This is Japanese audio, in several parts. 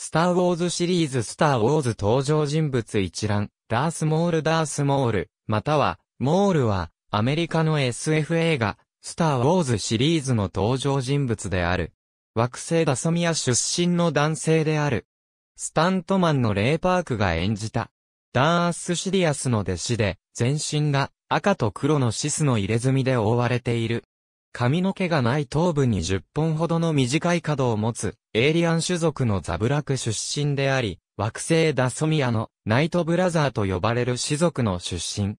スター・ウォーズシリーズスター・ウォーズ登場人物一覧、ダース・モール・ダース・モール、または、モールは、アメリカの SF 映画、スター・ウォーズシリーズの登場人物である。惑星ダソミア出身の男性である。スタントマンのレイ・パークが演じた。ダーン・アス・シリアスの弟子で、全身が赤と黒のシスの入れ墨で覆われている。髪の毛がない頭部に10本ほどの短い角を持つ、エイリアン種族のザブラク出身であり、惑星ダソミアのナイトブラザーと呼ばれる種族の出身。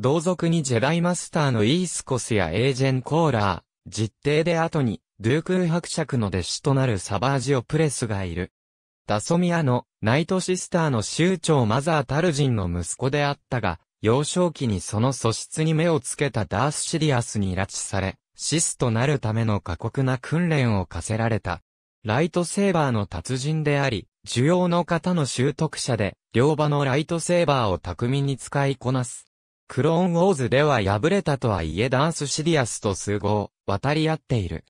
同族にジェダイマスターのイースコスやエージェン・コーラー、実定で後に、ドゥークー伯爵の弟子となるサバージオ・プレスがいる。ダソミアのナイトシスターの州長マザー・タルジンの息子であったが、幼少期にその素質に目をつけたダース・シリアスに拉致され、シスとなるための過酷な訓練を課せられた。ライトセーバーの達人であり、需要の方の習得者で、両場のライトセーバーを巧みに使いこなす。クローンウォーズでは敗れたとはいえダンスシディアスと数合、渡り合っている。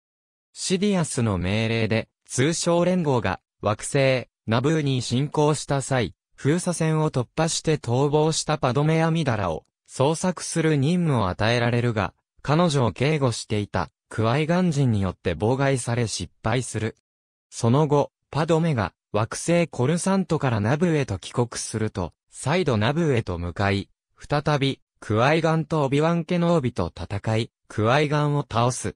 シディアスの命令で、通称連合が、惑星、ナブーに進行した際、封鎖線を突破して逃亡したパドメアミダラを、捜索する任務を与えられるが、彼女を警護していた、クワイガン人によって妨害され失敗する。その後、パドメが惑星コルサントからナブへと帰国すると、再度ナブへと向かい、再び、クワイガンとオビワン家のオビと戦い、クワイガンを倒す。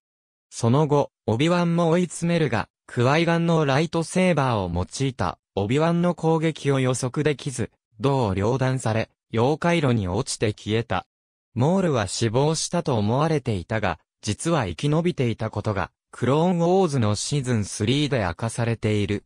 その後、オビワンも追い詰めるが、クワイガンのライトセーバーを用いた、オビワンの攻撃を予測できず、同両断され、妖怪炉に落ちて消えた。モールは死亡したと思われていたが、実は生き延びていたことが、クローンウォーズのシーズン3で明かされている。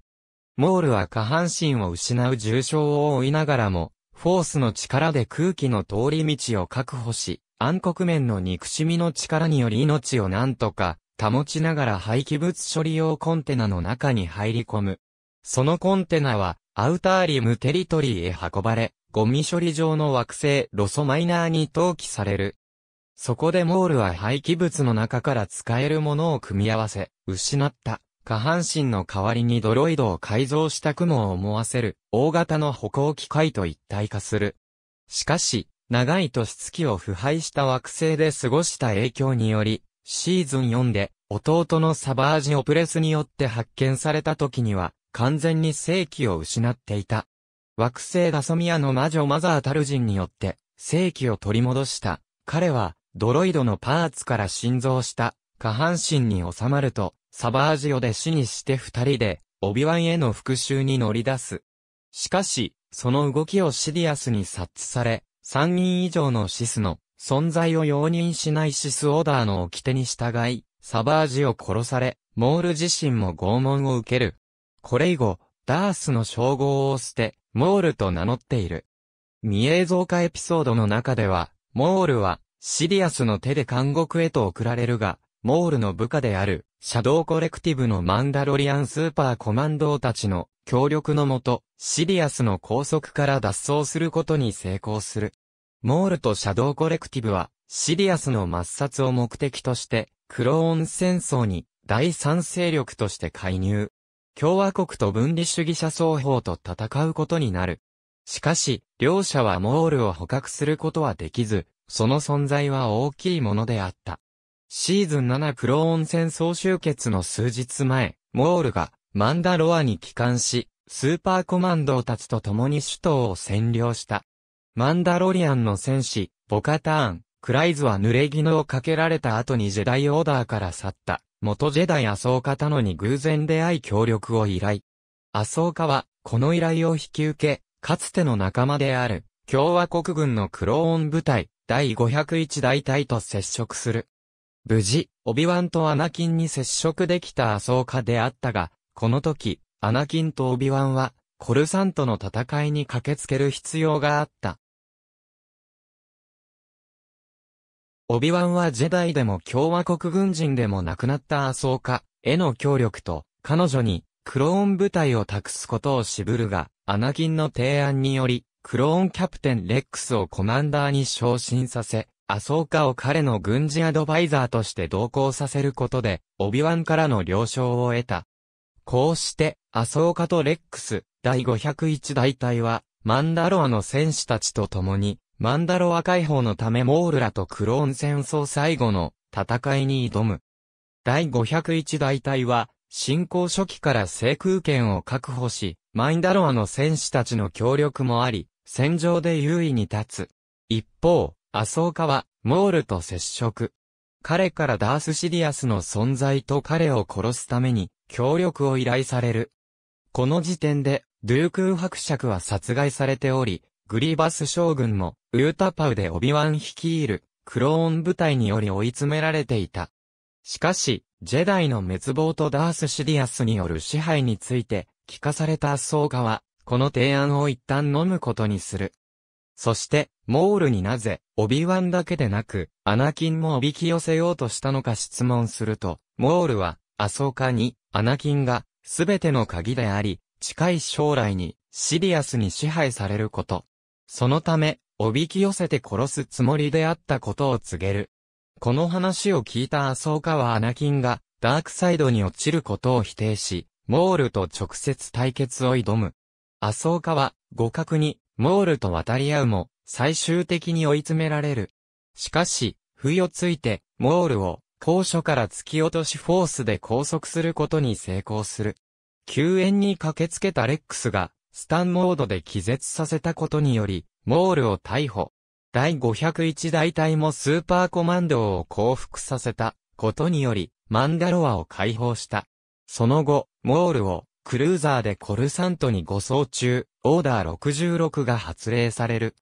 モールは下半身を失う重傷を負いながらも、フォースの力で空気の通り道を確保し、暗黒面の憎しみの力により命を何とか、保ちながら廃棄物処理用コンテナの中に入り込む。そのコンテナは、アウターリムテリトリーへ運ばれ、ゴミ処理場の惑星ロソマイナーに投棄される。そこでモールは廃棄物の中から使えるものを組み合わせ、失った下半身の代わりにドロイドを改造した雲を思わせる大型の歩行機械と一体化する。しかし、長い年月を腐敗した惑星で過ごした影響により、シーズン4で弟のサバージオプレスによって発見された時には完全に正気を失っていた。惑星ダソミアの魔女マザータル人によって、正紀を取り戻した。彼は、ドロイドのパーツから心臓した、下半身に収まると、サバージオで死にして二人で、オビワンへの復讐に乗り出す。しかし、その動きをシディアスに察知され、三人以上のシスの存在を容認しないシスオーダーの掟に従い、サバージを殺され、モール自身も拷問を受ける。これ以後、ダースの称号を捨て、モールと名乗っている。未映像化エピソードの中では、モールは、シリアスの手で監獄へと送られるが、モールの部下である、シャドウコレクティブのマンダロリアンスーパーコマンドーたちの協力のもと、シリアスの拘束から脱走することに成功する。モールとシャドウコレクティブは、シリアスの抹殺を目的として、クローン戦争に第三勢力として介入。共和国と分離主義者双方と戦うことになる。しかし、両者はモールを捕獲することはできず、その存在は大きいものであった。シーズン7クローン戦争終結の数日前、モールがマンダロアに帰還し、スーパーコマンドーたちと共に首都を占領した。マンダロリアンの戦士、ボカターン、クライズは濡れ衣をかけられた後にジェダイオーダーから去った。元ジェダイ麻生タのに偶然出会い協力を依頼。麻生家は、この依頼を引き受け、かつての仲間である、共和国軍のクローン部隊、第501大隊と接触する。無事、オビワンとアナキンに接触できた麻生家であったが、この時、アナキンとオビワンは、コルサンとの戦いに駆けつける必要があった。オビワンはジェダイでも共和国軍人でもなくなったアソーカへの協力と、彼女にクローン部隊を託すことを渋るが、アナキンの提案により、クローンキャプテンレックスをコマンダーに昇進させ、アソーカを彼の軍事アドバイザーとして同行させることで、オビワンからの了承を得た。こうして、アソーカとレックス、第501大隊は、マンダロアの戦士たちと共に、マンダロア解放のためモールラとクローン戦争最後の戦いに挑む。第501大隊は、侵攻初期から制空権を確保し、マンダロアの戦士たちの協力もあり、戦場で優位に立つ。一方、アソーカは、モールと接触。彼からダースシディアスの存在と彼を殺すために、協力を依頼される。この時点で、ドゥークー伯爵は殺害されており、グリバス将軍も、ウータパウでオビワン率いる、クローン部隊により追い詰められていた。しかし、ジェダイの滅亡とダース・シディアスによる支配について、聞かされた総カは、この提案を一旦飲むことにする。そして、モールになぜ、オビワンだけでなく、アナキンもおびき寄せようとしたのか質問すると、モールは、アソーカに、アナキンが、すべての鍵であり、近い将来に、シリアスに支配されること、そのため、おびき寄せて殺すつもりであったことを告げる。この話を聞いた麻生家はアナキンが、ダークサイドに落ちることを否定し、モールと直接対決を挑む。麻生家は、互角に、モールと渡り合うも、最終的に追い詰められる。しかし、不意をついて、モールを、高所から突き落としフォースで拘束することに成功する。救援に駆けつけたレックスが、スタンモードで気絶させたことにより、モールを逮捕。第501大隊もスーパーコマンドを降伏させたことにより、マンダロアを解放した。その後、モールをクルーザーでコルサントに護送中、オーダー66が発令される。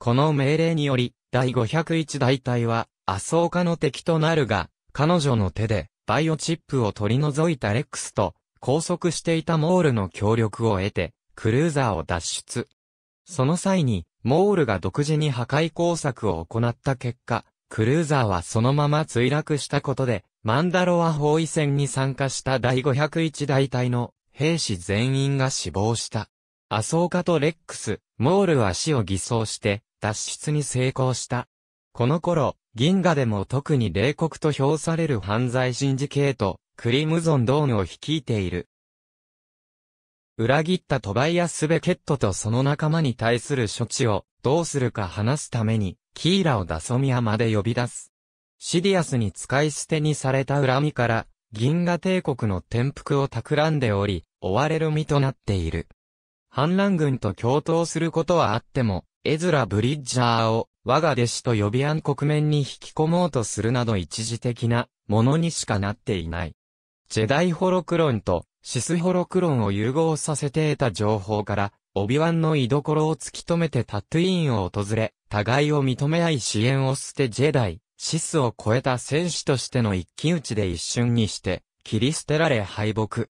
この命令により、第501大隊は、アソーカの敵となるが、彼女の手で、バイオチップを取り除いたレックスと、拘束していたモールの協力を得て、クルーザーを脱出。その際に、モールが独自に破壊工作を行った結果、クルーザーはそのまま墜落したことで、マンダロア包囲戦に参加した第501大隊の兵士全員が死亡した。アソーカとレックス、モールは死を偽装して脱出に成功した。この頃、銀河でも特に冷酷と評される犯罪シンジケート、クリムゾンドーンを率いている裏切ったトバイアス・ベケットとその仲間に対する処置をどうするか話すために、キーラをダソミアまで呼び出す。シディアスに使い捨てにされた恨みから、銀河帝国の転覆を企んでおり、追われる身となっている。反乱軍と共闘することはあっても、エズラ・ブリッジャーを我が弟子と呼び暗黒面に引き込もうとするなど一時的なものにしかなっていない。ジェダイホロクロンとシスホロクロンを融合させて得た情報から、オビワンの居所を突き止めてタトゥイーンを訪れ、互いを認め合い支援を捨てジェダイ、シスを超えた戦士としての一騎打ちで一瞬にして、切り捨てられ敗北。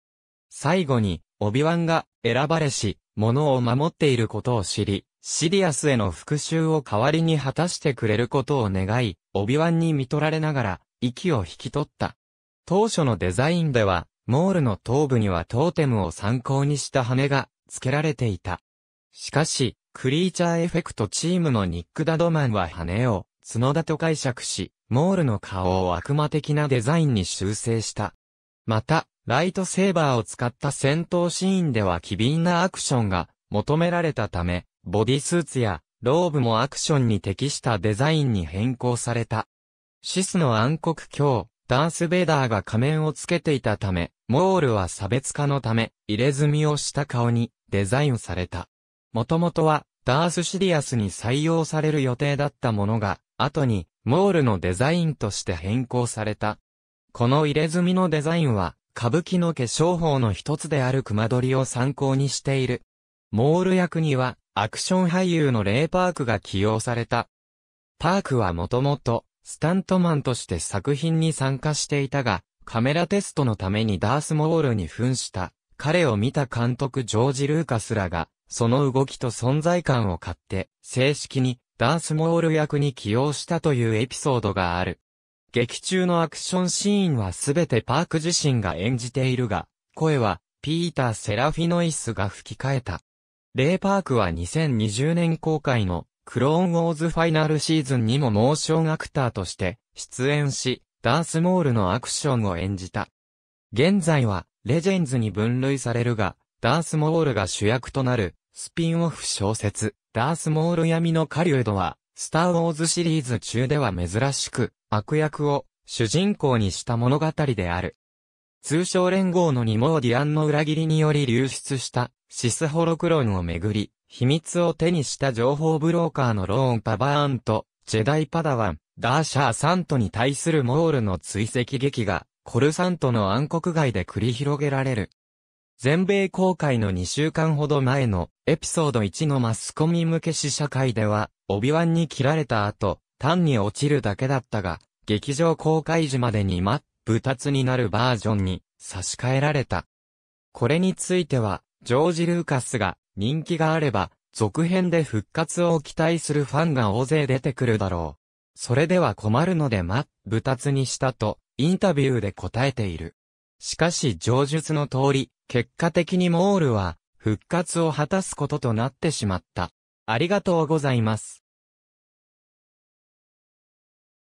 最後に、オビワンが選ばれし、物を守っていることを知り、シリアスへの復讐を代わりに果たしてくれることを願い、オビワンに見取られながら、息を引き取った。当初のデザインでは、モールの頭部にはトーテムを参考にした羽が付けられていた。しかし、クリーチャーエフェクトチームのニック・ダドマンは羽を角だと解釈し、モールの顔を悪魔的なデザインに修正した。また、ライトセーバーを使った戦闘シーンでは機敏なアクションが求められたため、ボディスーツやローブもアクションに適したデザインに変更された。シスの暗黒鏡、ダース・ベイダーが仮面をつけていたため、モールは差別化のため、入れ墨をした顔にデザインされた。もともとは、ダース・シリアスに採用される予定だったものが、後に、モールのデザインとして変更された。この入れ墨のデザインは、歌舞伎の化粧法の一つである熊取を参考にしている。モール役には、アクション俳優のレイ・パークが起用された。パークはもともと、スタントマンとして作品に参加していたが、カメラテストのためにダースモールに扮した、彼を見た監督ジョージ・ルーカスらが、その動きと存在感を買って、正式にダースモール役に起用したというエピソードがある。劇中のアクションシーンはすべてパーク自身が演じているが、声はピーター・セラフィノイスが吹き替えた。レイ・パークは2020年公開のクローンウォーズファイナルシーズンにもモーションアクターとして出演し、ダースモールのアクションを演じた。現在は、レジェンズに分類されるが、ダースモールが主役となる、スピンオフ小説、ダースモール闇の狩人は、スターウォーズシリーズ中では珍しく、悪役を主人公にした物語である。通称連合のニモーディアンの裏切りにより流出したシスホロクロンをめぐり、秘密を手にした情報ブローカーのローン・パバーンと、ジェダイ・パダワン、ダーシャー・サントに対するモールの追跡劇が、コルサントの暗黒街で繰り広げられる。全米公開の2週間ほど前のエピソード1のマスコミ向け試写会では、オビワンに切られた後、単に落ちるだけだったが、劇場公開時までに真っ二つになるバージョンに差し替えられた。これについては、ジョージ・ルーカスが人気があれば、続編で復活を期待するファンが大勢出てくるだろう。それでは困るのでま、部達にしたと、インタビューで答えている。しかし上述の通り、結果的にモールは、復活を果たすこととなってしまった。ありがとうございます。